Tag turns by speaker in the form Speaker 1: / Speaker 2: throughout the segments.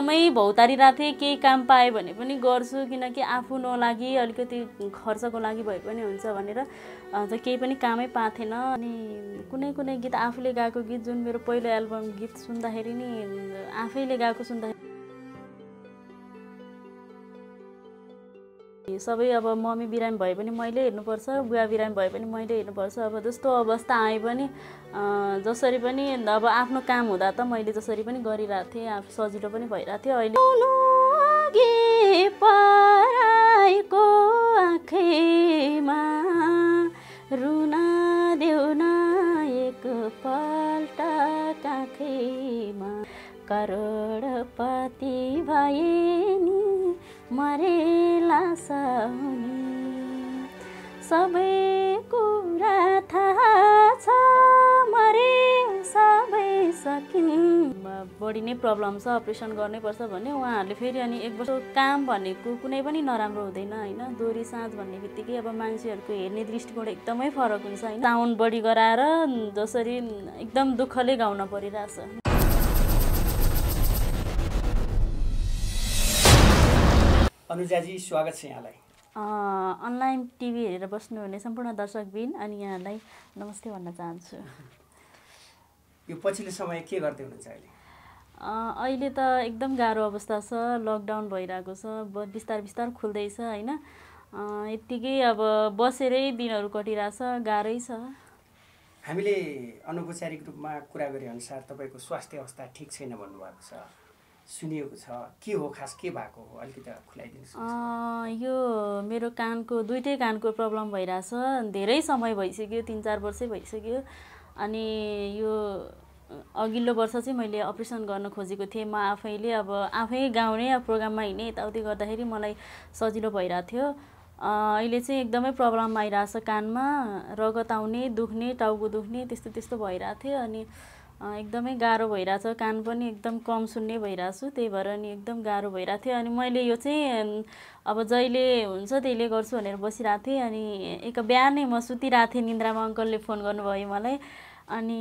Speaker 1: समय भौतारिरहेको थिएँ केही काम पाएँ भने पनि गर्छु किनकि आफू नलागि अलिकति खर्चको लागि भए पनि हुन्छ भनेर अन्त केही पनि कामै पाएको थिएन अनि कुनै कुनै गीत आफूले गाएको गीत जुन मेरो पहिलो एल्बम गीत सुन्दाखेरि नि आफैले गाएको सुन्दाखेरि सबै अब मम्मी बिरामी भए पनि मैले हेर्नुपर्छ बुवा बिरामी भए पनि मैले हेर्नुपर्छ अब जस्तो अवस्था आए पनि जसरी पनि अब आफ्नो काम हुँदा त मैले जसरी पनि गरिरहेको थिएँ सजिलो पनि भइरहेको थियो अहिले रुना देउना एक पल्ट काखैमा करोडपति भए नि मरेला साउने सबै कुरा थाहा छ मरे सबै सकिन् बडी नै प्रब्लम छ अपरेसन गर्नैपर्छ भने उहाँहरूले फेरि अनि एक वर्ष काम भनेको कुनै पनि नराम्रो हुँदैन होइन दोरी साँझ भन्ने बित्तिकै अब मान्छेहरूको हेर्ने दृष्टिकोण एकदमै फरक हुन्छ होइन साउन्ड बढी गराएर जसरी एकदम दुःखले गाउन परिरहेछ
Speaker 2: अनुजाजी स्वागत छ यहाँलाई
Speaker 1: अनलाइन टिभी हेरेर बस्नुहुने सम्पूर्ण दर्शकबिन अनि यहाँलाई नमस्ते भन्न चाहन्छु
Speaker 2: यो पछिल्लो समय के गर्दै हुनुहुन्छ अहिले
Speaker 1: अहिले त एकदम गाह्रो अवस्था छ लकडाउन भइरहेको छ बिस्तार बिस्तार खुल्दैछ होइन यत्तिकै अब बसेरै दिनहरू कटिरहेछ गाह्रै छ
Speaker 2: हामीले अनौपचारिक रूपमा कुरा गरे अनुसार तपाईँको स्वास्थ्य अवस्था ठिक छैन भन्नुभएको छ सुनिएको छ के हो खास के भएको हो अलिकति
Speaker 1: खुलाइदिनुहोस् यो मेरो कानको दुइटै कानको प्रब्लम भइरहेछ धेरै समय भइसक्यो तिन चार वर्षै भइसक्यो अनि यो अघिल्लो वर्ष चाहिँ मैले अपरेसन गर्न खोजेको थिएँ म आफैले अब आफै गाउने अब प्रोग्राममा हिँड्ने यताउति गर्दाखेरि मलाई सजिलो भइरहेको थियो अहिले चाहिँ एकदमै प्रब्लम आइरहेछ कानमा रगत आउने दुख्ने टाउको दुख्ने त्यस्तो त्यस्तो भइरहेको थियो अनि एकदमै गाह्रो भइरहेछ कान पनि एकदम कम सुन्ने भइरहेको छु त्यही भएर नि एकदम गाह्रो भइरहेको थियो अनि मैले यो चाहिँ अब जहिले हुन्छ त्यहीले गर्छु भनेर बसिरहेको थिएँ अनि एक बिहानै म सुतिरहेको थिएँ निन्द्रामा अङ्कलले फोन गर्नुभयो मलाई अनि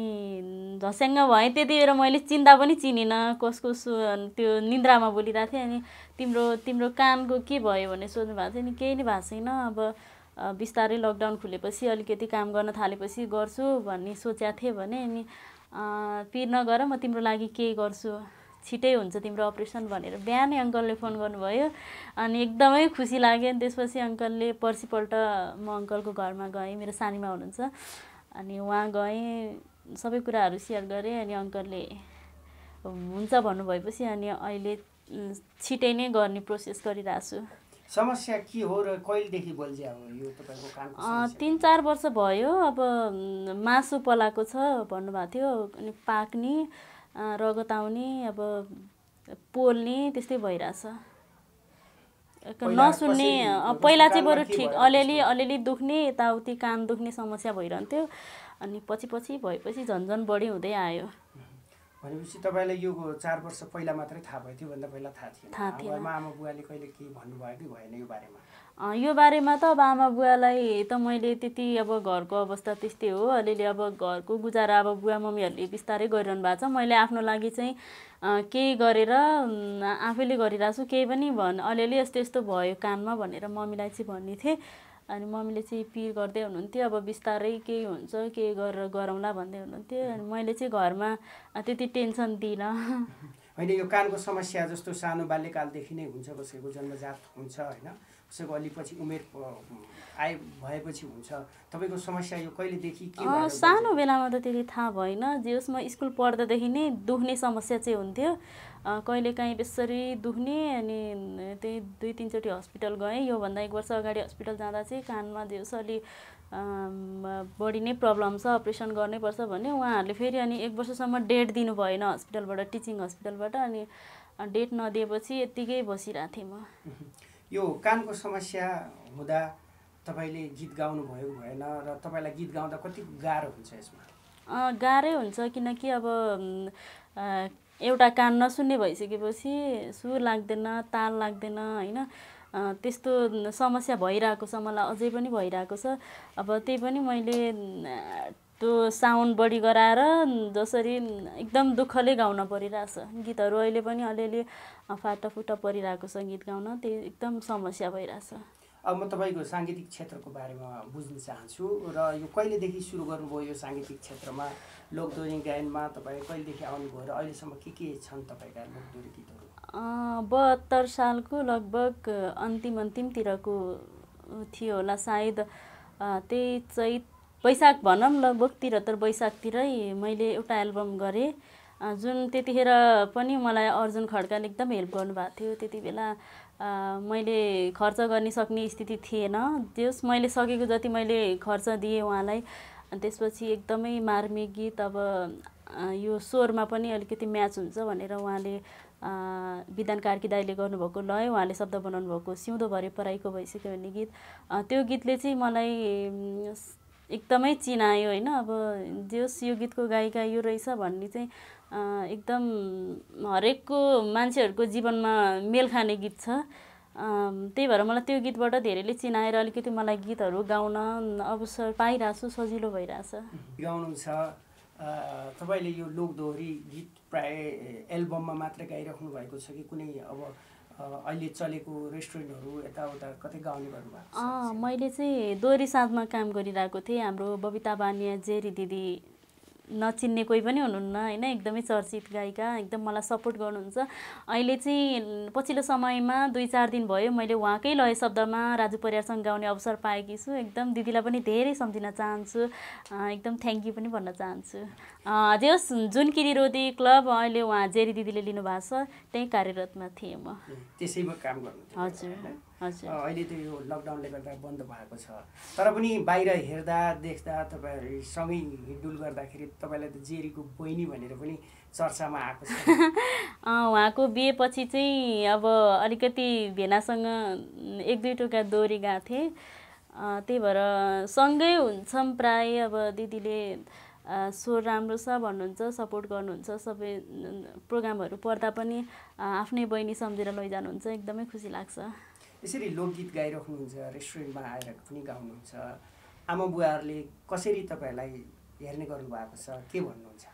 Speaker 1: झस्याङ्ग भएँ त्यति बेला मैले चिन्दा पनि चिनिनँ कसको सु त्यो निन्द्रामा बोलिरहेको थिएँ अनि तिम्रो तिम्रो कानको के भयो भनेर सोध्नु भएको थियो नि केही नै भएको छैन अब बिस्तारै लकडाउन खुलेपछि अलिकति काम गर्न थालेपछि गर्छु भन्ने सोचेको थिएँ भने अनि पिर नगर म तिम्रो लागि केही गर्छु छिटै हुन्छ तिम्रो अपरेसन भनेर बिहानै अङ्कलले फोन गर्नुभयो अनि एकदमै खुसी लाग्यो अनि त्यसपछि अङ्कलले पर्सिपल्ट म अङ्कलको घरमा गएँ मेरो सानीमा हुनुहुन्छ अनि उहाँ गएँ सबै कुराहरू सेयर गरेँ अनि अङ्कलले हुन्छ भन्नुभएपछि अनि अहिले छिटै नै गर्ने प्रोसेस गरिरहेको छु
Speaker 2: समस्या के हो र कहिलेदेखि बल्झे अब यो तपाईँको काम
Speaker 1: तिन चार वर्ष भयो अब मासु पलाएको छ भन्नुभएको थियो अनि पाक्ने रगत आउने अब पोल्ने त्यस्तै भइरहेछ नसुन्ने पहिला चाहिँ बरु ठिक अलिअलि अलिअलि दुख्ने यताउति कान दुख्ने समस्या भइरहन्थ्यो अनि पछि पछि भएपछि झन्झन बढी हुँदै आयो
Speaker 2: भनेपछि तपाईँलाई यो चार वर्ष पहिला मात्रै थाहा भयो त्योभन्दा पहिला थाहा थाहा थियो आमा बुवाले कहिले के भन्नुभयो कि भएन यो बारेमा
Speaker 1: यो बारेमा त अब आमा बुवालाई त मैले त्यति अब घरको अवस्था त्यस्तै हो अलिअलि अब घरको गुजारा अब बुवा मम्मीहरूले बिस्तारै गरिरहनु भएको छ मैले आफ्नो लागि चाहिँ केही गरेर आफैले गरिरहेको छु केही पनि भन् अलिअलि यस्तो यस्तो भयो कानमा भनेर मम्मीलाई चाहिँ भन्ने थिएँ अनि मम्मीले चाहिँ पिर गर्दै हुनुहुन्थ्यो अब बिस्तारै केही हुन्छ केही गरेर गराउँला भन्दै हुनुहुन्थ्यो अनि मैले चाहिँ घरमा त्यति टेन्सन दिइनँ
Speaker 2: होइन यो कानको समस्या जस्तो सानो बाल्यकालदेखि नै हुन्छ कसैको जन्मजात हुन्छ होइन कसैको अलिक पछि उमेर आए भएपछि हुन्छ तपाईँको समस्या यो कहिलेदेखि सानो
Speaker 1: बेलामा त त्यति थाहा भएन जे होस् म स्कुल पढ्दादेखि नै दुख्ने समस्या चाहिँ हुन्थ्यो कहिलेकाहीँ बेसरी दुख्ने अनि त्यही दुई तिनचोटि हस्पिटल गएँ योभन्दा एक वर्ष अगाडि हस्पिटल जाँदा चाहिँ कानमा जे होस् अलि बडी नै प्रब्लम छ अपरेसन गर्नैपर्छ भन्यो उहाँहरूले फेरि अनि एक वर्षसम्म डेट दिनु भएन हस्पिटलबाट टिचिङ हस्पिटलबाट अनि डेट नदिएपछि यत्तिकै बसिरहेको थिएँ म
Speaker 2: यो कानको समस्या हुँदा तपाईँले गीत गाउनु भयो भएन र तपाईँलाई गीत गाउँदा कति गाह्रो हुन्छ
Speaker 1: यसमा गाह्रै हुन्छ किनकि अब एउटा कान नसुन्ने भइसकेपछि सुर लाग्दैन ताल लाग्दैन होइन त्यस्तो समस्या भइरहेको छ मलाई अझै पनि भइरहेको छ अब त्यही पनि मैले त्यो साउन्ड बढी गराएर जसरी एकदम दुःखले गाउन परिरहेछ गीतहरू अहिले पनि अलिअलि फाटाफुटा परिरहेको छ गीत गाउन त्यही एकदम समस्या भइरहेछ
Speaker 2: अब म तपाईँको साङ्गीतिक क्षेत्रको बारेमा बुझ्न चाहन्छु र यो कहिलेदेखि सुरु गर्नुभयो यो साङ्गीतिक क्षेत्रमा लोकदोरी गायनमा तपाईँ कहिलेदेखि आउनुभयो र अहिलेसम्म के के छन् तपाईँका लोकदोरी गीतहरू
Speaker 1: बहत्तर सालको लगभग अन्तिम अन्तिमतिरको थियो होला सायद त्यही चैत वैशाख भनौँ लगभग त्रिहत्तर वैशाखतिरै मैले एउटा एल्बम गरेँ जुन त्यतिखेर पनि मलाई अर्जुन खड्काले एकदम हेल्प गर्नुभएको थियो त्यति बेला मैले खर्च गर्न सक्ने स्थिति थिएन त्यस मैले सकेको जति मैले खर्च दिएँ उहाँलाई त्यसपछि एकदमै मार्मिक गीत अब यो स्वरमा पनि अलिकति म्याच हुन्छ भनेर उहाँले विधान कार्की दाईले गर्नुभएको लय उहाँले शब्द बनाउनु भएको सिउँदो भरे पराइको भइसक्यो भन्ने गीत त्यो गीतले चाहिँ मलाई एकदमै चिनायो होइन अब जोस् यो गीतको गायिका यो रहेछ भन्ने चाहिँ एकदम हरेकको मान्छेहरूको जीवनमा मेल खाने गीत छ त्यही भएर मलाई त्यो गीतबाट धेरैले चिनाएर अलिकति मलाई गीतहरू गाउन अवसर पाइरहेको छु सजिलो भइरहेछ
Speaker 2: गाउनु छ तपाईँले यो लोकदोहोरी गीत प्राय एल्बममा मात्र गाइराख्नु भएको छ कि कुनै अब अहिले चलेको रेस्टुरेन्टहरू यताउता कतै गाउने गर्नुभएको
Speaker 1: मैले चाहिँ दोहोरी साँझमा काम गरिरहेको थिएँ हाम्रो बबिता बानिया जेरी दिदी नचिन्ने कोही पनि हुनुहुन्न होइन एकदमै चर्चित गायिका एकदम मलाई सपोर्ट गर्नुहुन्छ अहिले चाहिँ पछिल्लो समयमा दुई चार दिन भयो मैले उहाँकै लय शब्दमा राजु परियारसँग गाउने अवसर पाएकी छु एकदम दिदीलाई पनि धेरै सम्झिन चाहन्छु एकदम थ्याङ्क यू पनि भन्न चाहन्छु जे होस् जुन किरी क्लब अहिले उहाँ जेरी दिदीले लिनुभएको छ त्यहीँ कार्यरतमा थिएँ म
Speaker 2: त्यसैमा काम गर्नु
Speaker 1: हजुर
Speaker 2: अहिले त यो लकडाउनले गर्दा बन्द भएको छ तर पनि बाहिर हेर्दा देख्दा तपाईँहरू सँगै हिँडुल गर्दाखेरि तपाईँलाई त जेरीको बहिनी भनेर पनि चर्चामा आएको छ
Speaker 1: उहाँको बिहेपछि चाहिँ अब अलिकति भेनासँग एक दुई टोका दोहोरी गएको थिएँ त्यही भएर सँगै हुन्छौँ प्राय अब दिदीले स्वर राम्रो छ भन्नुहुन्छ सपोर्ट गर्नुहुन्छ सबै प्रोग्रामहरू पढ्दा पनि आफ्नै बहिनी सम्झेर लैजानुहुन्छ एकदमै खुसी लाग्छ
Speaker 2: यसरी लोकगीत गाइरहनुहुन्छ रेस्टुरेन्टमा आएर पनि गाउनुहुन्छ आमा बुवाहरूले कसरी तपाईँहरूलाई हेर्ने गर्नुभएको छ के
Speaker 1: भन्नुहुन्छ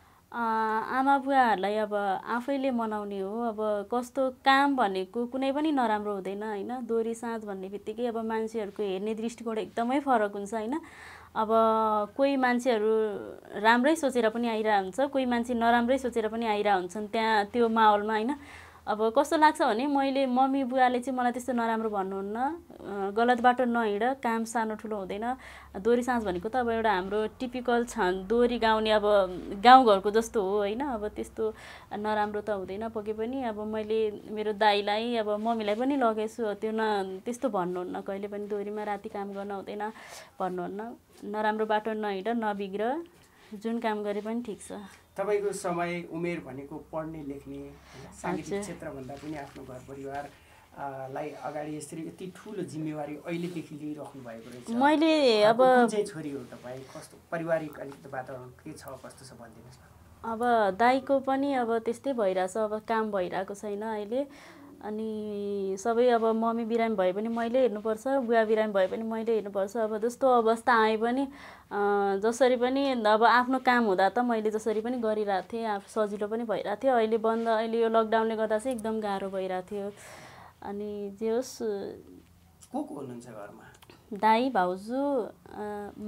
Speaker 1: आमा बुवाहरूलाई अब आफैले मनाउने हो अब कस्तो काम भनेको कुनै पनि नराम्रो हुँदैन होइन दोहोरी साँझ भन्ने बित्तिकै अब मान्छेहरूको हेर्ने दृष्टिकोण एकदमै फरक हुन्छ होइन अब कोही मान्छेहरू राम्रै सोचेर पनि आइरह हुन्छ कोही मान्छे नराम्रै सोचेर पनि आइरह हुन्छन् त्यहाँ त्यो माहौलमा होइन अब कस्तो लाग्छ भने मैले मम्मी बुवाले चाहिँ मलाई त्यस्तो नराम्रो भन्नुहुन्न गलत बाटो नहिँड काम सानो ठुलो हुँदैन दोरी साँझ भनेको त अब एउटा हाम्रो टिपिकल छन् दोहोरी गाउने अब गाउँघरको जस्तो हो होइन अब त्यस्तो नराम्रो त हुँदैन पके पनि अब मैले मेरो दाईलाई अब मम्मीलाई पनि लगेछु त्यो न त्यस्तो भन्नुहुन्न कहिले पनि दोरीमा राति काम गर्न हुँदैन भन्नुहुन्न नराम्रो बाटो नहिँड नबिग्र जुन काम गरे पनि ठिक छ
Speaker 2: तपाईँको समय उमेर भनेको पढ्ने लेख्ने साङ्गीतिक क्षेत्रभन्दा पनि आफ्नो घर परिवार लाई अगाडि यसरी यति ठुलो जिम्मेवारी अहिलेदेखि लिइराख्नु भएको रहेछ मैले अब छोरी हो तपाईँ कस्तो पारिवारिक अलिकति वातावरण के छ कस्तो छ भनिदिनुहोस्
Speaker 1: न अब दाईको पनि अब त्यस्तै भइरहेछ अब काम भइरहेको छैन अहिले अनि सबै अब मम्मी बिरामी भए पनि मैले हेर्नुपर्छ बुवा बिरामी भए पनि मैले हेर्नुपर्छ अब जस्तो अवस्था आए पनि जसरी पनि अब आफ्नो काम हुँदा त मैले जसरी पनि गरिरहेको थिएँ आफ सजिलो पनि भइरहेको थियो अहिले बन्द अहिले यो लकडाउनले गर्दा चाहिँ एकदम गाह्रो भइरहेको थियो अनि जे होस् को
Speaker 2: को हुनुहुन्छ घरमा
Speaker 1: दाई भाउजू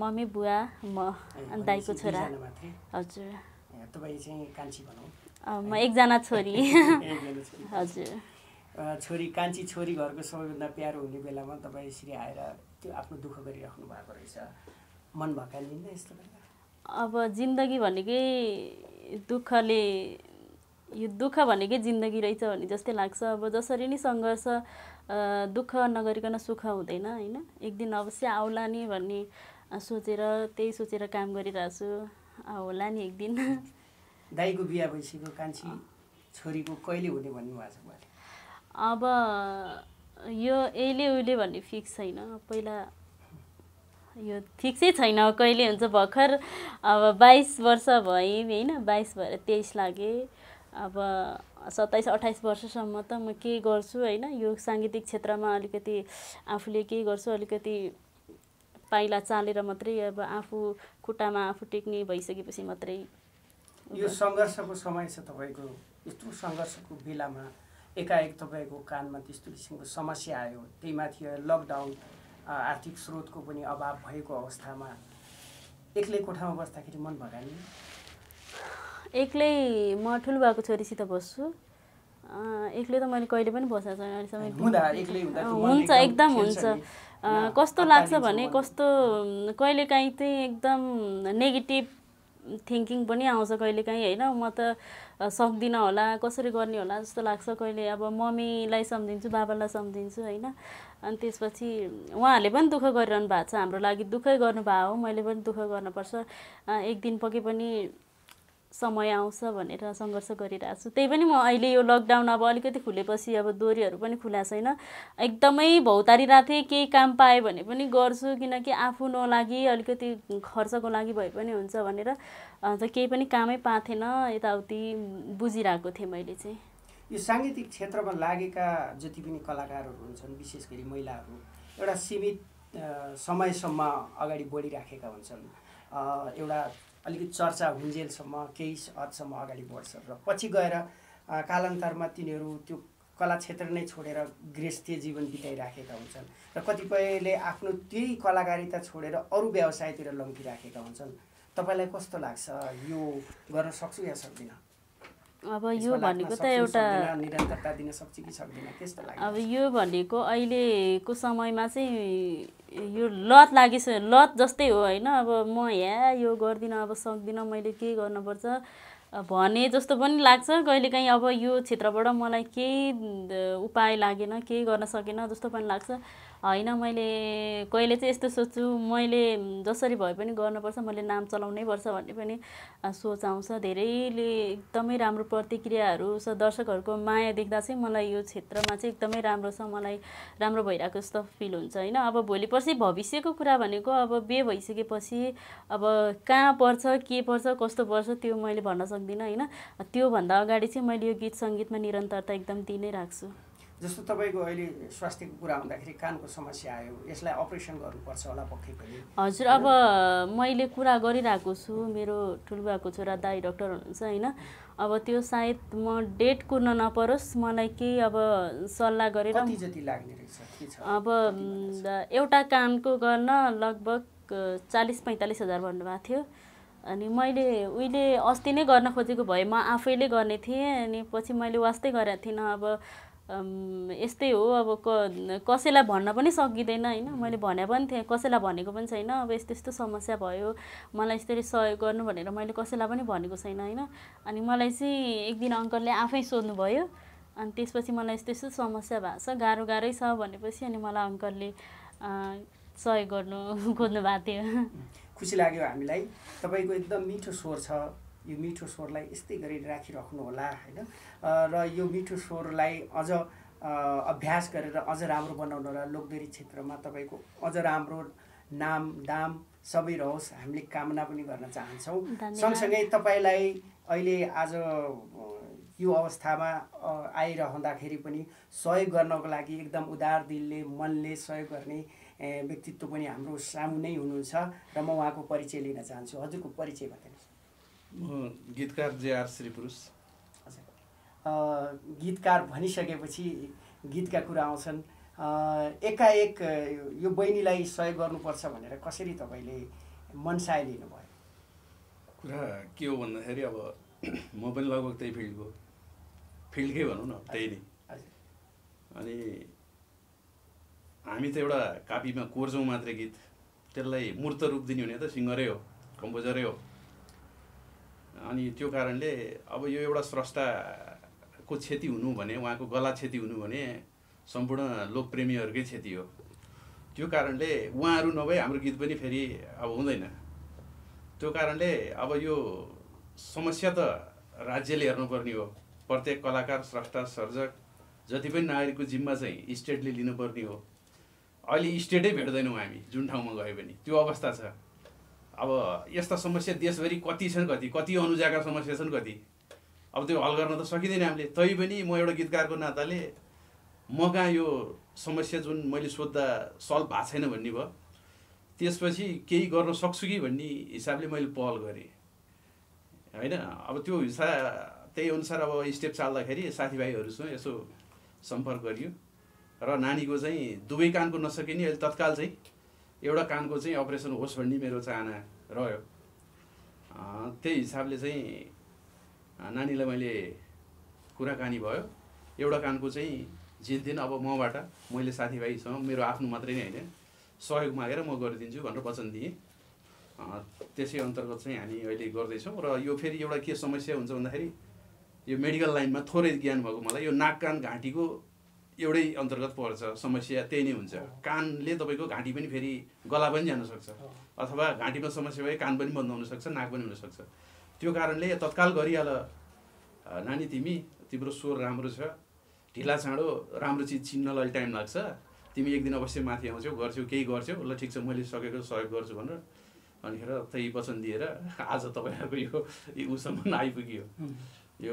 Speaker 1: मम्मी बुवा म अनि दाईको छोरा हजुर तपाईँ चाहिँ कान्छी भनौँ म एकजना छोरी हजुर
Speaker 2: छोरी कान्छी छोरी घरको सबैभन्दा प्यारो हुने बेलामा तपाईँ यसरी आएर त्यो आफ्नो दुःख गरिराख्नु भएको रहेछ मन भकालिँदैन यस्तो बेला
Speaker 1: अब जिन्दगी भनेकै दुःखले यो दुःख भनेकै जिन्दगी रहेछ भने जस्तै लाग्छ अब जसरी नै सङ्घर्ष दुःख नगरिकन सुख हुँदैन होइन एक दिन अवश्य आउला नि भन्ने सोचेर त्यही सोचेर काम गरिरहेको छु होला नि एक दिन
Speaker 2: दाईको बिहा भइसक्यो कान्छी छोरीको कहिले हुने भन्नुभएको छ
Speaker 1: अब यो अहिले उहिले भन्ने फिक्स छैन पहिला यो फिक्सै छैन कहिले हुन्छ भर्खर अब बाइस वर्ष भएँ होइन बाइस भएर तेइस लागेँ अब सत्ताइस अठाइस वर्षसम्म त म के गर्छु होइन यो साङ्गीतिक क्षेत्रमा अलिकति आफूले के गर्छु अलिकति पाइला चालेर मात्रै अब आफू खुट्टामा आफू टेक्ने भइसकेपछि मात्रै यो
Speaker 2: सङ्घर्षको समय छ तपाईँको यस्तो सङ्घर्षको बेलामा एकाएक तपाईँको कानमा त्यस्तो किसिमको समस्या आयो त्यही माथि लकडाउन आर्थिक स्रोतको पनि अभाव भएको अवस्थामा एक्लै कोठामा बस्दाखेरि मन भगानी
Speaker 1: एक्लै म ठुलो भएको छोरीसित बस्छु एक्लै त मैले कहिले पनि बसेको छैन अहिलेसम्म हुन्छ एकदम हुन्छ कस्तो लाग्छ भने कस्तो कहिलेकाहीँ चाहिँ एकदम नेगेटिभ थिङ्किङ पनि आउँछ कहिलेकाहीँ होइन म त सक्दिनँ होला कसरी गर्ने होला जस्तो लाग्छ कहिले अब मम्मीलाई सम्झिन्छु बाबालाई सम्झिन्छु होइन अनि त्यसपछि उहाँहरूले पनि दुःख गरिरहनु भएको छ हाम्रो लागि दुःखै गर्नुभएको हो मैले पनि दुःख गर्नुपर्छ एक दिन पके पनि समय आउँछ भनेर सङ्घर्ष गरिरहेको छु त्यही पनि म अहिले यो लकडाउन अब अलिकति खुलेपछि अब दोरीहरू पनि खुला छैन एकदमै भौतारिरहेको थिएँ केही काम पाएँ भने पनि गर्छु किनकि आफू नलागि अलिकति खर्चको लागि भए पनि हुन्छ भनेर त केही पनि कामै पाएको यताउति बुझिरहेको थिएँ मैले चाहिँ
Speaker 2: यो साङ्गीतिक क्षेत्रमा लागेका जति पनि कलाकारहरू हुन्छन् विशेष गरी महिलाहरू एउटा सीमित समयसम्म अगाडि बढिराखेका हुन्छन् एउटा अलिकति चर्चा हुन्जेलसम्म केही हदसम्म अगाडि बढ्छ र पछि गएर कालान्तरमा तिनीहरू त्यो कला क्षेत्र नै छोडेर गृहस्थीय जीवन बिताइराखेका हुन्छन् र कतिपयले आफ्नो त्यही कलाकारिता छोडेर अरू व्यवसायतिर लम्किराखेका हुन्छन् तपाईँलाई कस्तो लाग्छ यो गर्न सक्छु या सक्दिनँ
Speaker 1: अब यो भनेको त एउटा
Speaker 2: अब
Speaker 1: यो भनेको अहिलेको समयमा चाहिँ यो लत लागेछ लत जस्तै हो होइन अब म या यो गर्दिनँ अब सक्दिनँ मैले के गर्नुपर्छ भने जस्तो पनि लाग्छ कहिलेकाहीँ अब यो क्षेत्रबाट मलाई केही उपाय लागेन केही गर्न सकेन जस्तो पनि लाग्छ होइन मैले कहिले चाहिँ यस्तो सोच्छु मैले जसरी भए पनि गर्नुपर्छ मैले नाम चलाउनै पर्छ भन्ने पनि सोच आउँछ धेरैले एकदमै राम्रो प्रतिक्रियाहरू छ दर्शकहरूको माया देख्दा चाहिँ मलाई यो क्षेत्रमा चाहिँ एकदमै राम्रो छ मलाई राम्रो भइरहेको जस्तो फिल हुन्छ होइन अब भोलि पर्सि भविष्यको कुरा भनेको अब बे भइसकेपछि अब कहाँ पर्छ के पर्छ कस्तो पर्छ त्यो मैले भन्न सक्दिनँ होइन त्योभन्दा अगाडि चाहिँ मैले यो गीत सङ्गीतमा निरन्तरता एकदम दिइ राख्छु
Speaker 2: जस्तो तपाईँको अहिले स्वास्थ्यको कुरा हुँदाखेरि कानको समस्या आयो यसलाई अपरेसन गर्नुपर्छ होला पक्कै
Speaker 1: पनि हजुर अब मैले कुरा गरिरहेको छु मेरो ठुलुवाको छोरा दाई डक्टर हुनुहुन्छ होइन अब त्यो सायद म डेट कुर्न नपरोस् मलाई केही अब सल्लाह गरेर अब एउटा कानको गर्न लगभग चालिस पैँतालिस हजार भन्नुभएको थियो अनि मैले उहिले अस्ति नै गर्न खोजेको भए म आफैले गर्ने थिएँ अनि पछि मैले वास्तै गरेको थिइनँ अब यस्तै हो अब क कसैलाई भन्न पनि सकिँदैन होइन मैले भने पनि थिएँ कसैलाई भनेको पनि छैन अब यस्तो यस्तो समस्या भयो मलाई यस्तरी सहयोग गर्नु भनेर मैले कसैलाई पनि भनेको छैन होइन अनि मलाई चाहिँ एक दिन अङ्कलले आफै सोध्नुभयो अनि त्यसपछि मलाई यस्तो यस्तो समस्या भएको छ गाह्रो गाह्रै छ भनेपछि अनि मलाई अङ्कलले सहयोग गर्नु खोज्नु भएको थियो
Speaker 2: खुसी लाग्यो हामीलाई तपाईँको एकदम मिठो स्वर छ यो मिठो स्वरलाई यस्तै गरी होला होइन र यो मिठो स्वरलाई अझ अभ्यास गरेर अझ राम्रो होला लोकदेरी क्षेत्रमा तपाईँको अझ राम्रो नाम दाम सबै रहोस् हामीले कामना पनि गर्न चाहन्छौँ सँगसँगै तपाईँलाई अहिले आज यो अवस्थामा आइरहँदाखेरि पनि सहयोग गर्नको लागि एकदम उदार दिलले मनले सहयोग गर्ने व्यक्तित्व पनि हाम्रो सामु नै हुनुहुन्छ र म उहाँको परिचय लिन चाहन्छु हजुरको परिचय बताइदिनुहोस् म
Speaker 3: गीतकार जेआर श्री पुरुष
Speaker 2: गीतकार भनिसकेपछि गीतका कुरा आउँछन् एकाएक यो बहिनीलाई सहयोग गर्नुपर्छ भनेर कसरी तपाईँले मनसाय लिनुभयो
Speaker 3: कुरा के हो भन्दाखेरि अब म पनि लगभग त्यही फिल्डको फिल्डकै भनौँ न त्यही नै अनि हामी त एउटा कापीमा कोर्छौँ मात्रै गीत त्यसलाई मूर्त रूप दिने हुने त सिङ्गरै हो कम्पोजरै हो अनि त्यो कारणले अब यो एउटा स्रष्टाको क्षति हुनु भने उहाँको गला क्षति हुनु भने सम्पूर्ण लोकप्रेमीहरूकै क्षति हो त्यो कारणले उहाँहरू नभए हाम्रो गीत पनि फेरि अब हुँदैन त्यो कारणले अब यो समस्या त राज्यले हेर्नुपर्ने हो प्रत्येक कलाकार स्रष्टा सर्जक जति पनि नागरिकको जिम्मा चाहिँ स्टेटले लिनुपर्ने हो अहिले स्टेटै भेट्दैनौँ हामी जुन ठाउँमा गयो भने त्यो अवस्था छ अब यस्ता समस्या देशभरि कति छन् कति कति अनुजाका समस्या छन् कति अब त्यो हल गर्न त सकिँदैन हामीले तै पनि म एउटा गीतकारको नाताले म कहाँ यो समस्या जुन मैले सोद्धा सल्भ भएको छैन भन्ने भयो त्यसपछि केही गर्न सक्छु कि भन्ने हिसाबले मैले पहल गरेँ होइन अब त्यो हिसाब त्यही अनुसार अब स्टेप चाल्दाखेरि साथीभाइहरूसँग यसो सम्पर्क गरियो र नानीको चाहिँ दुवै कानको नसकिने अहिले तत्काल चाहिँ एउटा कानको चाहिँ अपरेसन होस् भन्ने मेरो चाहना रह्यो त्यही हिसाबले चाहिँ नानीलाई मैले कुराकानी भयो एउटा कानको चाहिँ झिन्थिन अब मबाट मैले साथीभाइसँग मेरो आफ्नो मात्रै नै होइन सहयोग मागेर म गरिदिन्छु भनेर वचन दिएँ त्यसै अन्तर्गत चाहिँ हामी अहिले गर्दैछौँ र यो फेरि एउटा के समस्या हुन्छ भन्दाखेरि यो मेडिकल लाइनमा थोरै ज्ञान भएको मलाई यो नाक कान घाँटीको एउटै अन्तर्गत पर्छ समस्या त्यही नै हुन्छ कानले तपाईँको घाँटी पनि फेरि गला पनि जानुसक्छ अथवा घाँटीमा समस्या भए कान पनि बन्द हुनसक्छ नाक पनि हुनसक्छ त्यो कारणले तत्काल गरिहाल नानी तिमी तिम्रो स्वर राम्रो छ ढिला चाँडो राम्रो चिज चिन्नलाई टाइम लाग्छ तिमी एक दिन अवश्य माथि आउँछौ गर्छौ केही गर्छौ ल ठिक छ मैले सकेको सहयोग गर्छु भनेर अनिखेर त्यही वचन दिएर आज तपाईँहरूको यो उसम्म आइपुग्यो यो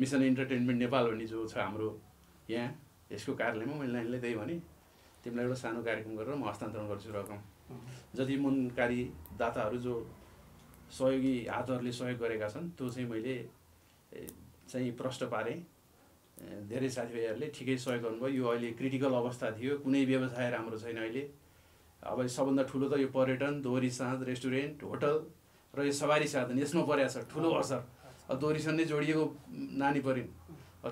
Speaker 3: मिसन इन्टरटेन्मेन्ट नेपाल भन्ने जो छ हाम्रो यहाँ यसको कार्यालयमा मैले नानीलाई त्यही भने तिमीलाई एउटा सानो कार्यक्रम गरेर म हस्तान्तरण गर्छु रकम जति मनकारी दाताहरू जो सहयोगी हातहरूले सहयोग गरेका छन् त्यो चाहिँ मैले चाहिँ प्रष्ट पारेँ धेरै साथीभाइहरूले ठिकै सहयोग गर्नुभयो यो अहिले क्रिटिकल अवस्था थियो कुनै व्यवसाय राम्रो छैन अहिले अब सबभन्दा ठुलो त यो पर्यटन दोहोरी साँझ रेस्टुरेन्ट होटल र यो सवारी साधन यसमा परेको छ ठुलो असर दोहोरीसँग नै जोडिएको नानी परिन्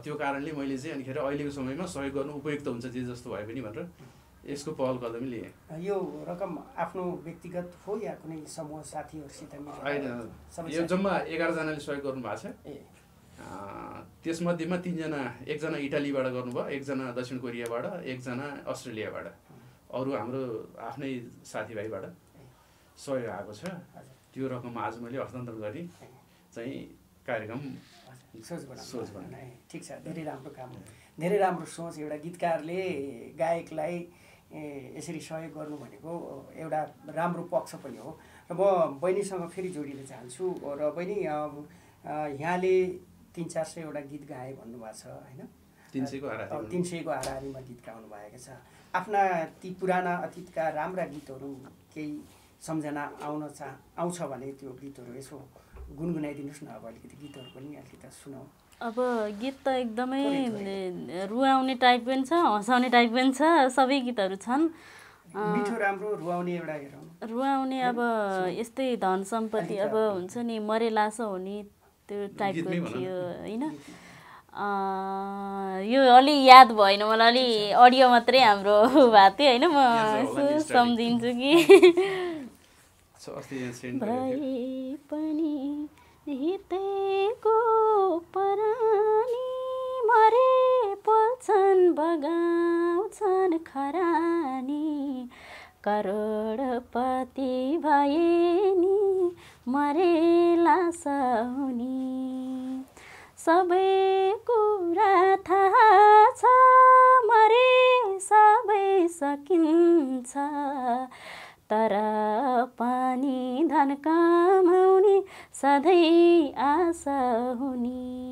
Speaker 3: त्यो कारणले मैले चाहिँ अनिखेर अहिलेको समयमा सहयोग गर्नु उपयुक्त हुन्छ जे जस्तो भए पनि भनेर यसको पहल कदम लिएँ
Speaker 2: यो रकम आफ्नो व्यक्तिगत हो या कुनै समूह साथीहरूसित होइन यो जम्मा एघारजनाले
Speaker 3: सहयोग गर्नुभएको भएको छ त्यसमध्येमा तिनजना एकजना इटालीबाट गर्नुभयो एकजना दक्षिण कोरियाबाट एकजना अस्ट्रेलियाबाट अरू हाम्रो आफ्नै साथीभाइबाट सहयोग आएको छ त्यो रकम आज मैले हस्तान्तरण गरेँ चाहिँ कार्यक्रम सोच बनाउनु
Speaker 2: ठिक छ धेरै राम्रो काम धेरै राम्रो सोच एउटा गीतकारले गायकलाई यसरी सहयोग गर्नु भनेको एउटा राम्रो पक्ष पनि हो र म बहिनीसँग फेरि जोडिन चाहन्छु र बहिनी यहाँले तिन चार सयवटा गीत गाएँ भन्नुभएको छ होइन
Speaker 3: तिन सयको तिन
Speaker 2: हाराहारीमा गीत गाउनु भएको छ आफ्ना ती पुराना अतीतका राम्रा गीतहरू केही सम्झना आउन चाह आउँछ भने त्यो गीतहरू यसो गुनगुनाइदिनुहोस् न अब अलिकति गीतहरू पनि अलिकति सुनाऊ
Speaker 1: अब गीत त एकदमै रुवाउने टाइप पनि छ हँसाउने टाइप पनि छ सबै गीतहरू छन् रुवाउने अब यस्तै धन सम्पत्ति अब हुन्छ नि मरे लासो हुने त्यो टाइपको थियो होइन यो अलि याद भएन मलाई अलि अडियो मात्रै हाम्रो भएको थियो होइन म यसो सम्झिन्छु कि करोडपति भए नि मरेला साउनी सबै कुरा थाहा छ मरे सबै सकिन्छ तर पानी धन कमाउने सधैँ आशा हुने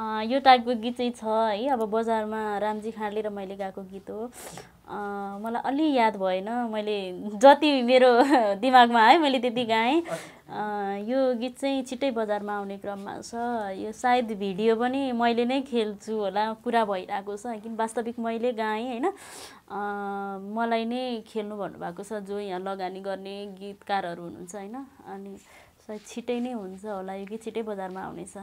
Speaker 1: यो टाइपको गीत चाहिँ छ है अब बजारमा रामजी खाँडले र मैले गाएको गीत हो मलाई अलि याद भएन मैले जति मेरो दिमागमा है मैले त्यति गाएँ यो गीत चाहिँ छिट्टै बजारमा आउने क्रममा छ यो सायद भिडियो पनि मैले नै खेल्छु होला कुरा भइरहेको छ किन वास्तविक मैले गाएँ होइन मलाई नै खेल्नु भन्नुभएको छ जो यहाँ लगानी गर्ने गीतकारहरू हुनुहुन्छ होइन अनि सायद छिट्टै नै हुन्छ होला यो गीत छिट्टै बजारमा आउनेछ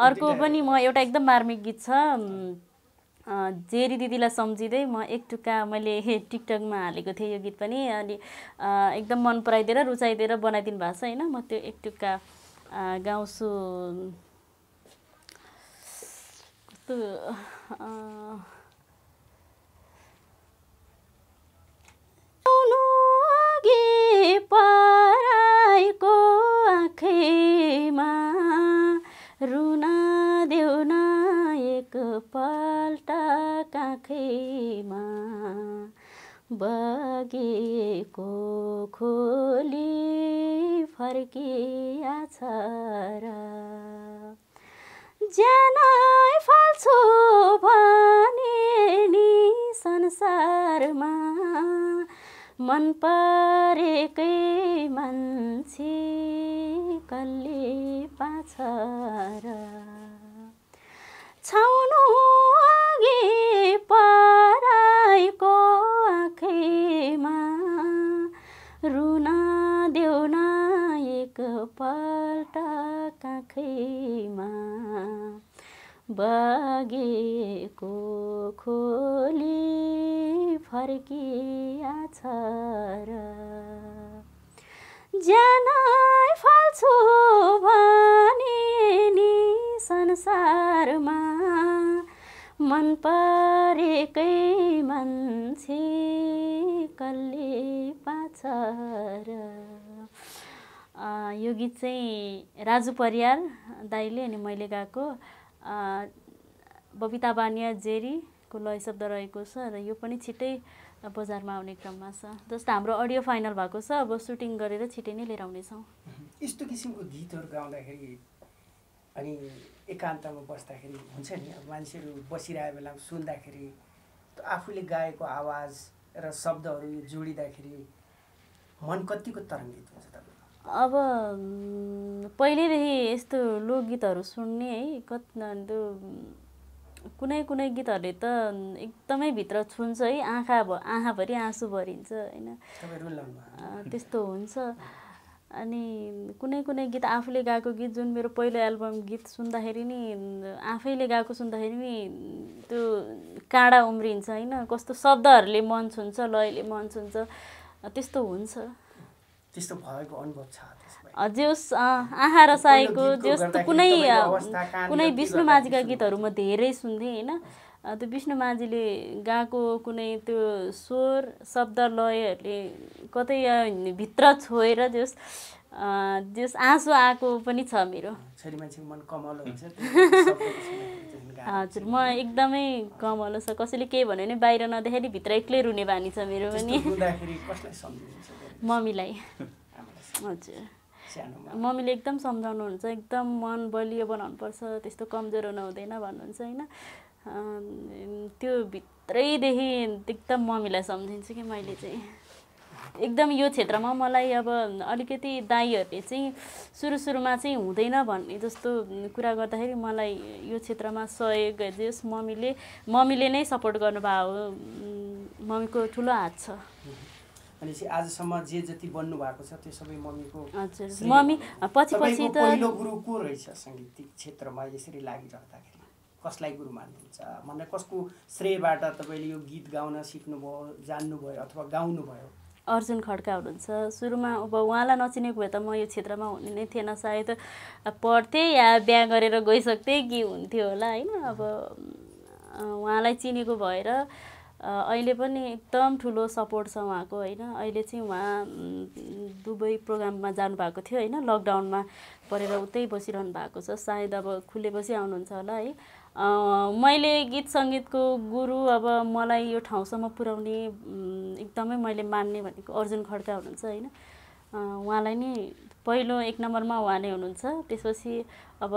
Speaker 1: अर्को पनि म एउटा एकदम मार्मिक गीत छ जेरी दिदीलाई सम्झिँदै म एक टुक्का मैले टिकटकमा हालेको थिएँ यो गीत पनि अनि एकदम मन पराइदिएर रुचाइदिएर बनाइदिनु भएको छ होइन म त्यो एक टुक्का गाउँछु कस्तो अघि पराईको आँखेमा रुन एक पल्ट काँखेमा बगेको खोली फर्किया छ र ज्यानै फाल्छु भने नि संसारमा मन परेकै मान्छे कसले पाछ र छाउनु अघि पराएको आँखैमा रुन देउन एकपल्ट काखैमा बगेको खोली फर्किया छ र ज्यानै फल्छु भने नि संसारमा मन परेकै मान्छे कसले पाछ र यो गीत चाहिँ राजु परियार दाइले अनि मैले गाएको बबिता बानिया जेरीको लय शब्द रहेको छ र यो पनि छिट्टै बजारमा आउने क्रममा छ जस्तो हाम्रो अडियो फाइनल भएको छ अब सुटिङ गरेर छिट्टै नै लिएर आउनेछौँ
Speaker 2: यस्तो किसिमको गीतहरू गाउँदाखेरि अनि एकान्तमा बस्दाखेरि हुन्छ नि अब मान्छेहरू बसिरहेको बेलामा सुन्दाखेरि आफूले गाएको आवाज र शब्दहरू जोडिँदाखेरि मन कतिको तरङ्गित हुन्छ तपाईँ
Speaker 1: अब पहिल्यैदेखि यस्तो लोकगीतहरू सुन्ने है कति त्यो कुनै कुनै गीतहरूले त एकदमै भित्र छुन्छ है आँखा भ आँखाभरि आँसु भरिन्छ होइन त्यस्तो हुन्छ अनि कुनै कुनै गीत आफूले गाएको गीत जुन मेरो पहिलो एल्बम गीत सुन्दाखेरि नि आफैले गाएको सुन्दाखेरि नि त्यो काँडा उम्रिन्छ होइन कस्तो शब्दहरूले मन छुन्छ लयले मन छुन्छ त्यस्तो हुन्छ
Speaker 2: त्यस्तो भएको अनुभव
Speaker 1: छ आहा रसाएको जस्तो कुनै कुनै विष्णु माझीका गीतहरू म धेरै सुन्थेँ होइन त्यो विष्णु माझीले गाएको कुनै त्यो स्वर शब्द लयहरूले कतै भित्र छोएर जोस् जस आँसु आएको पनि छ मेरो हजुर म एकदमै कमलो छ कसैले केही भन्यो भने बाहिर नदेखेरि भित्र एक्लै रुने बानी छ मेरो पनि मम्मीलाई हजुर मम्मीले एकदम सम्झाउनुहुन्छ एकदम मन बलियो बनाउनुपर्छ त्यस्तो कमजोर हुन हुँदैन भन्नुहुन्छ होइन त्यो भित्रैदेखि एकदम मम्मीलाई सम्झिन्छु कि मैले चाहिँ एकदम यो क्षेत्रमा मलाई अब अलिकति दाईहरूले चाहिँ सुरु सुरुमा चाहिँ हुँदैन भन्ने जस्तो कुरा गर्दाखेरि मलाई यो क्षेत्रमा सहयोग गरिदियोस् मम्मीले मम्मीले नै सपोर्ट गर्नुभएको हो मम्मीको ठुलो हात छ
Speaker 2: भनेपछि आजसम्म जे जति बन्नु भएको छ त्यो सबै मम्मीको मम्मी पछि पछि त पहिलो गुरु को रहेछ क्षेत्रमा यसरी लागिरहँदाखेरि कसलाई गुरु मान्नुहुन्छ भन्दा कसको श्रेयबाट तपाईँले यो गीत गाउन सिक्नुभयो जान्नुभयो अथवा गाउनुभयो
Speaker 1: अर्जुन खड्का हुनुहुन्छ सुरुमा अब उहाँलाई नचिनेको भए त म यो क्षेत्रमा हुने नै थिएन सायद पढ्थेँ या बिहा गरेर गइसक्थेँ कि हुन्थ्यो होला होइन अब उहाँलाई चिनेको भएर अहिले पनि एकदम ठुलो सपोर्ट छ उहाँको होइन अहिले चाहिँ उहाँ दुबई प्रोग्राममा जानुभएको थियो होइन लकडाउनमा परेर उतै बसिरहनु भएको छ सायद अब खुले बसी आउनुहुन्छ होला है मैले गीत सङ्गीतको गुरु अब मलाई यो ठाउँसम्म पुर्याउने एकदमै मैले मान्ने भनेको अर्जुन खड्का हुनुहुन्छ होइन उहाँलाई नै पहिलो एक नम्बरमा उहाँ नै हुनुहुन्छ त्यसपछि अब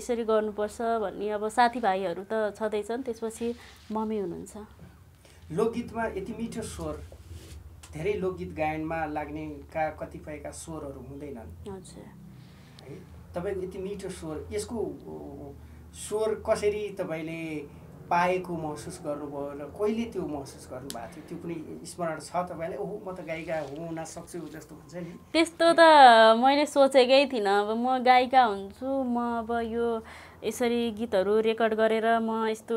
Speaker 1: यसरी गर्नुपर्छ भन्ने अब साथीभाइहरू त छँदैछन् त्यसपछि मम्मी हुनुहुन्छ
Speaker 2: लोकगीतमा यति मिठो स्वर धेरै लोकगीत गायनमा लाग्नेका कतिपयका स्वरहरू हुँदैनन् हजुर है तपाईँको यति मिठो स्वर यसको स्वर कसरी तपाईँले पाएको महसुस गर्नुभयो र कहिले त्यो महसुस गर्नुभएको थियो त्यो कुनै स्मरण छ तपाईँलाई ओहो म त गायिका हुन सक्छु जस्तो
Speaker 1: हुन्छ नि त्यस्तो त मैले सोचेकै थिइनँ अब म गायिका हुन्छु म अब यो यसरी गीतहरू रेकर्ड गरेर म यस्तो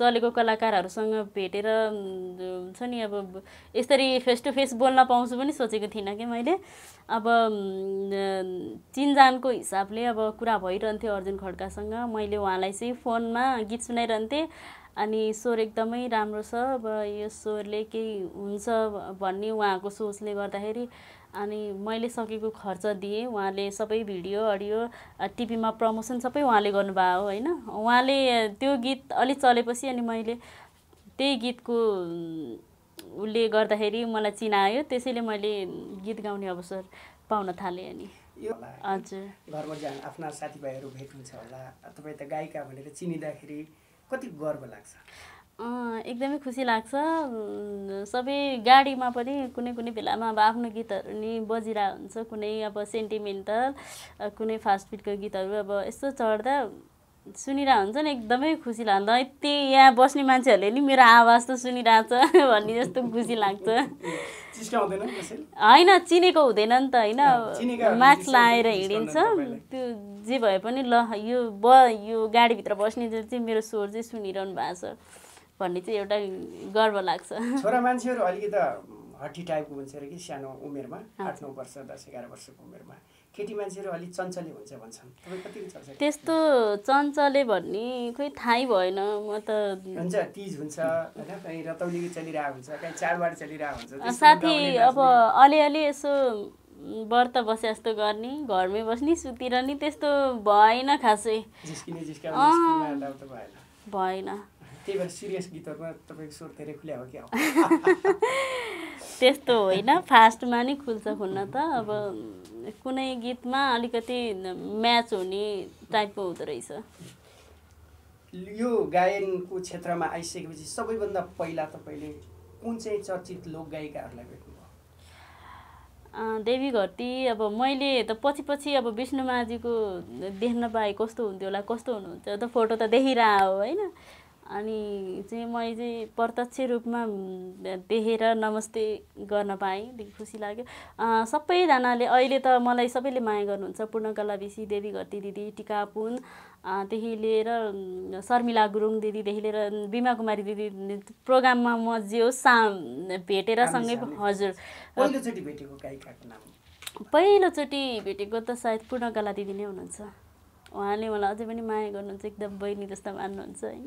Speaker 1: चलेको कलाकारहरूसँग भेटेर हुन्छ नि अब यसरी फेस टु फेस बोल्न पाउँछु पनि सोचेको थिइनँ कि मैले अब चिनजानको हिसाबले अब कुरा भइरहन्थ्यो अर्जुन खड्कासँग मैले उहाँलाई चाहिँ फोनमा गीत सुनाइरहन्थेँ अनि स्वर एकदमै राम्रो छ अब यो स्वरले केही हुन्छ भन्ने उहाँको सोचले गर्दाखेरि अनि मैले सकेको खर्च दिएँ उहाँले सबै भिडियो अडियो टिभीमा प्रमोसन सबै उहाँले गर्नुभएको होइन उहाँले त्यो गीत अलिक चलेपछि अनि मैले त्यही गीतको उसले गर्दाखेरि मलाई चिनायो त्यसैले मैले गीत गाउने अवसर पाउन थालेँ अनि हजुर
Speaker 2: घरमा जान आफ्ना साथीभाइहरू भेट्नुहुन्छ होला तपाईँ त गायिका भनेर चिनिँदाखेरि कति गर्व लाग्छ
Speaker 1: एकदमै खुसी लाग्छ सबै गाडीमा पनि कुनै कुनै बेलामा अब आफ्नो गीतहरू नि बजिरह हुन्छ कुनै अब सेन्टिमेन्टल कुनै फास्ट फास्टफुडको गीतहरू अब यस्तो चढ्दा सुनिरह नि एकदमै खुसी लाग्छ यति यहाँ बस्ने मान्छेहरूले नि मेरो आवाज त सुनिरहेछ भन्ने जस्तो खुसी लाग्छ होइन चिनेको हुँदैन नि त होइन मास्क लाएर हिँडिन्छ त्यो जे भए पनि ल यो ब यो गाडीभित्र बस्ने चाहिँ मेरो स्वर चाहिँ सुनिरहनु भएको छ भन्ने चाहिँ एउटा गर्व लाग्छ छोरा
Speaker 2: मान्छेहरू अलिकति हट्टी टाइपको हुन्छ अरे कि सानो उमेरमा आठ नौ वर्ष दस एघार वर्षको उमेरमा केटी मान्छेहरू अलिक चञ्चले हुन्छ भन्छन् कति
Speaker 1: त्यस्तो चञ्चले भन्ने खोइ थाहै भएन म त हुन्छ
Speaker 2: तिज हुन्छ होइन कहीँ रतौली चलिरहेको हुन्छ कहीँ चाडबाड चलिरहेको हुन्छ साथी अब
Speaker 1: अलिअलि यसो व्रत बसे जस्तो गर्ने घरमै बस्ने सुतिर नि त्यस्तो भएन खासै भएन त्यही भएर सिरियस
Speaker 2: गीतहरूमा तपाईँको स्वर धेरै क्या
Speaker 1: त्यस्तो होइन फास्टमा नै खुल्छ खुल्न त अब कुनै गीतमा अलिकति म्याच हुने टाइपको हुँदो रहेछ
Speaker 2: यो गायनको क्षेत्रमा आइसकेपछि सबैभन्दा पहिला तपाईँले कुन चाहिँ चर्चित लोक गायिकाहरूलाई
Speaker 1: देवी घटी अब मैले त पछि पछि अब विष्णुमाजीको देख्न पाएँ कस्तो हुन्थ्यो होला कस्तो हुनुहुन्छ त फोटो त देखिरह होइन अनि चाहिँ मैले चाहिँ प्रत्यक्ष रूपमा देखेर नमस्ते गर्न पाएँ खुसी लाग्यो सबैजनाले अहिले त मलाई सबैले माया गर्नुहुन्छ पूर्णकला विषी देवी घटी दिदी टिका पुन त्यही लिएर शर्मिला गुरुङ दिदीदेखि लिएर बिमा कुमारी दिदी प्रोग्राममा म जे सा भेटेर सँगै हजुर पहिलोचोटि भेटेको त सायद पूर्णकला दिदी नै हुनुहुन्छ उहाँले मलाई अझै पनि माया गर्नुहुन्छ एकदम बहिनी जस्तो मान्नुहुन्छ होइन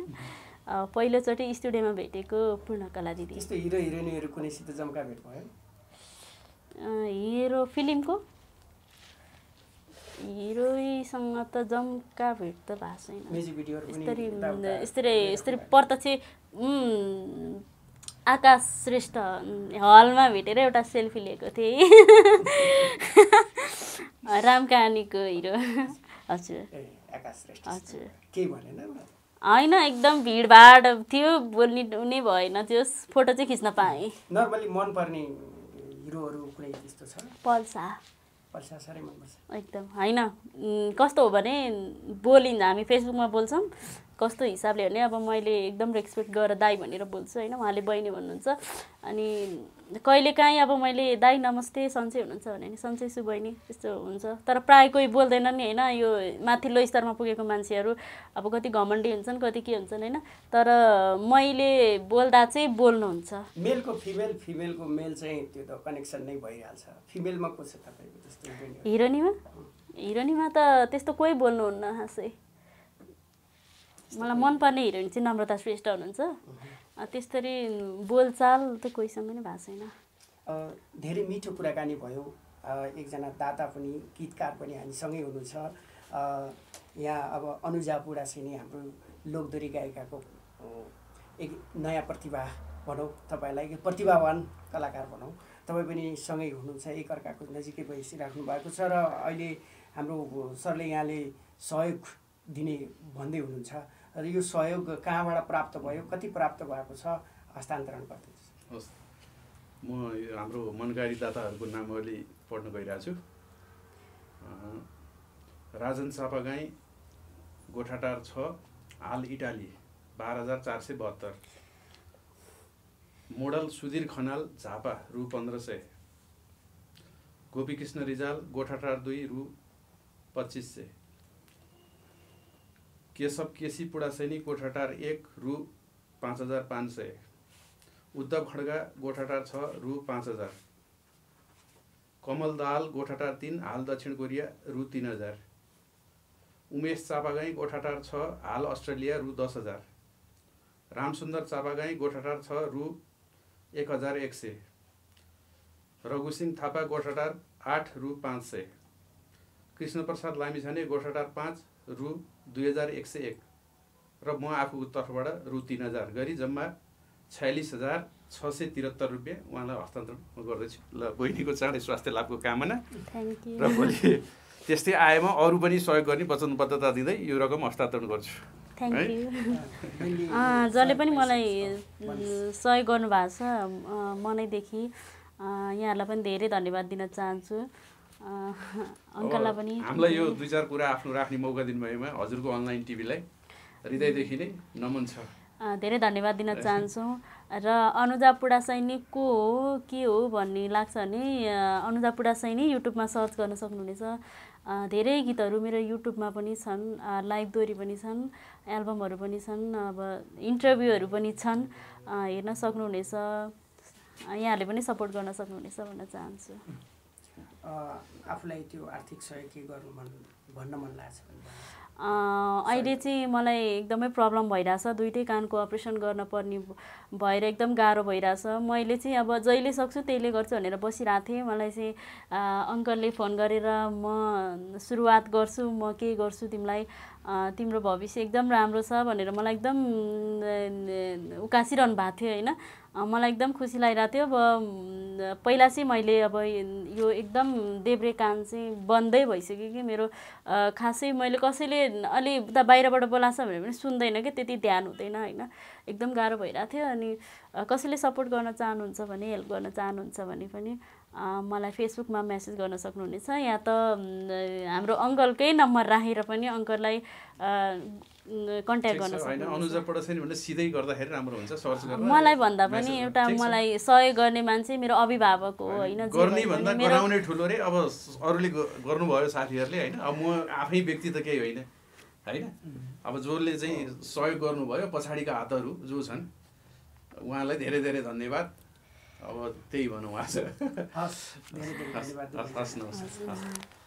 Speaker 1: पहिलोचोटि स्टुडियोमा भेटेको पूर्णकला दिदी त्यस्तो हिरो हिरोइनहरू
Speaker 2: कुनैसित जम्का भेट भयो
Speaker 1: हिरो फिल्मको हिरोइसँग त जम्का भेट त भएको छैन यस्तरी यसरी यसरी प्रत्यक्ष आकाश श्रेष्ठ हलमा भेटेर एउटा सेल्फी लिएको थिएँ राम कहानीको हिरो
Speaker 2: हजुर हजुर केही भनेन
Speaker 1: होइन एकदम भिडभाड थियो बोल्ने नै भएन त्यो फोटो चाहिँ खिच्न पाएँ
Speaker 2: नर्मली पर्ने हिरोहरू कुनै त्यस्तो छ पल्सा पल्सा साह्रै मनपर्छ
Speaker 1: एकदम होइन कस्तो हो भने बोलिन्छ हामी फेसबुकमा बोल्छौँ कस्तो हिसाबले भने अब मैले एकदम रेस्पेक्ट गरेर दाई भनेर बोल्छु होइन उहाँले बहिनी भन्नुहुन्छ अनि कहिलेकाहीँ अब मैले दाई नमस्ते सन्चै हुनुहुन्छ भने नि सन्चै छु बहिनी त्यस्तो हुन्छ तर प्रायः कोही बोल्दैन नि होइन यो माथिल्लो स्तरमा पुगेको मान्छेहरू अब कति घमण्डी हुन्छन् कति के हुन्छन् होइन तर मैले बोल्दा चाहिँ बोल्नुहुन्छ मेलको
Speaker 2: फिमेल फिमेलको मेल चाहिँ त्यो त कनेक्सन नै भइहाल्छ फिमेलमा को छ तपाईँको त्यस्तो
Speaker 1: हिरोनीमा हिरोनीमा त त्यस्तो कोही बोल्नुहुन्न खासै मलाई मनपर्ने हिरोनी चाहिँ नम्रता श्रेष्ठ हुनुहुन्छ त्यस्तरी बोलचाल त कोहीसँग नै भएको
Speaker 2: छैन धेरै मिठो कुराकानी भयो एकजना दाता पनि गीतकार पनि हामीसँगै हुनुहुन्छ यहाँ अब अनुजा बुढासिनी हाम्रो लोकदोरी गायिकाको एक नयाँ प्रतिभा भनौँ तपाईँलाई प्रतिभावान कलाकार भनौँ तपाईँ पनि सँगै हुनुहुन्छ एकअर्काको नजिकै बसिराख्नु भएको छ र अहिले हाम्रो सरले यहाँले सहयोग दिने भन्दै हुनुहुन्छ र यो सहयोग कहाँबाट प्राप्त भयो कति प्राप्त भएको छ हस्तान्तरण गरिदिनुहोस् हस्
Speaker 3: म हाम्रो मनगारी दाताहरूको अलि पढ्न गइरहेको छु राजन सापागाई गोठाटार छ हाल इटाली बाह्र हजार चार सय बहत्तर मोडल सुधीर खनाल झापा रु पन्ध्र सय गोपीकृष्ण रिजाल गोठाटार दुई रु पच्चिस सय केशव केसी पुडासेनी गोठाटार एक रु पाँच हजार पाँच सय उद्धव खड्गा गोठाटार छ रु पाँच हजार कमल दाल गोठाटार तिन हाल दक्षिण कोरिया रु तिन हजार उमेश चापागाई गोठाटार छ हाल अस्ट्रेलिया रु दस हजार रामसुन्दर चापागाई गोठाटार छ रु एक हजार एक सय रघुसिंह थापा गोठाटार आठ रु पाँच सय कृष्णप्रसाद लामिछाने गोठाटार पाँच रु दुई हजार एक सय एक र म आफूको तर्फबाट रु तिन हजार गरी जम्मा छयालिस हजार छ सय त्रिहत्तर रुपियाँ उहाँलाई हस्तान्तरण म गर्दैछु ल बहिनीको चाँडै स्वास्थ्य लाभको कामना र भोलि त्यस्तै आएमा अरू पनि सहयोग गर्ने वचनबद्धता दिँदै यो रकम हस्तान्तरण गर्छु
Speaker 1: जसले पनि मलाई सहयोग गर्नुभएको छ मनैदेखि यहाँहरूलाई पनि धेरै धन्यवाद दिन चाहन्छु अङ्कललाई पनि हामीलाई यो
Speaker 3: दुई चार कुरा आफ्नो राख्ने मौका दिनुभएमा हजुरको अनलाइन टिभीलाई हृदयदेखि नै नमन छ
Speaker 1: धेरै धन्यवाद दिन चाहन्छु र अनुजा पुडा सैनिक को हो के हो भन्ने लाग्छ भने अनुजा पुडा सैनिक युट्युबमा सर्च गर्न सक्नुहुनेछ धेरै गीतहरू मेरो युट्युबमा पनि छन् लाइभ दोरी पनि छन् एल्बमहरू पनि छन् अब इन्टरभ्यूहरू पनि छन् हेर्न सक्नुहुनेछ यहाँहरूले पनि सपोर्ट गर्न सक्नुहुनेछ भन्न चाहन्छु
Speaker 2: आफूलाई त्यो आर्थिक सहयोग के गर्नु मन भन्न मन लाग्छ
Speaker 1: अहिले चाहिँ मलाई एकदमै प्रब्लम भइरहेछ दुइटै कानको अपरेसन गर्न पर्ने भएर एकदम गाह्रो भइरहेछ मैले चाहिँ अब जहिले सक्छु त्यहीले गर्छु भनेर बसिरहेको थिएँ मलाई चाहिँ अङ्कलले फोन गरेर म सुरुवात गर्छु म के गर्छु तिमीलाई तिम्रो भविष्य एकदम राम्रो छ भनेर मलाई एकदम उकासिरहनु भएको थियो होइन मलाई एकदम खुसी लागिरहेको थियो अब पहिला चाहिँ मैले अब यो एकदम देब्रे कान चाहिँ बन्दै भइसक्यो कि मेरो खासै मैले कसैले अलि उता बाहिरबाट बोलाएको छ भने पनि सुन्दैन कि त्यति ध्यान हुँदैन होइन एकदम गाह्रो भइरहेको थियो अनि कसैले सपोर्ट गर्न चाहनुहुन्छ भने हेल्प गर्न चाहनुहुन्छ भने पनि मलाई फेसबुकमा मेसेज गर्न सक्नुहुनेछ यहाँ त हाम्रो अङ्कलकै नम्बर राखेर पनि अङ्कललाई कन्ट्याक्ट गर्नु होइन अनुजा
Speaker 3: पढास सिधै गर्दाखेरि राम्रो हुन्छ सर्च गर्नु मलाई भन्दा पनि एउटा मलाई
Speaker 1: सहयोग गर्ने मान्छे मेरो अभिभावक हो होइन
Speaker 3: ठुलो रे अब अरूले गर्नुभयो साथीहरूले होइन अब म आफै व्यक्ति त केही होइन होइन अब जसले चाहिँ सहयोग गर्नुभयो पछाडिको हातहरू जो छन् उहाँलाई धेरै धेरै धन्यवाद अब त्यही भनौँ आज हस् हस् हस् नमस्कार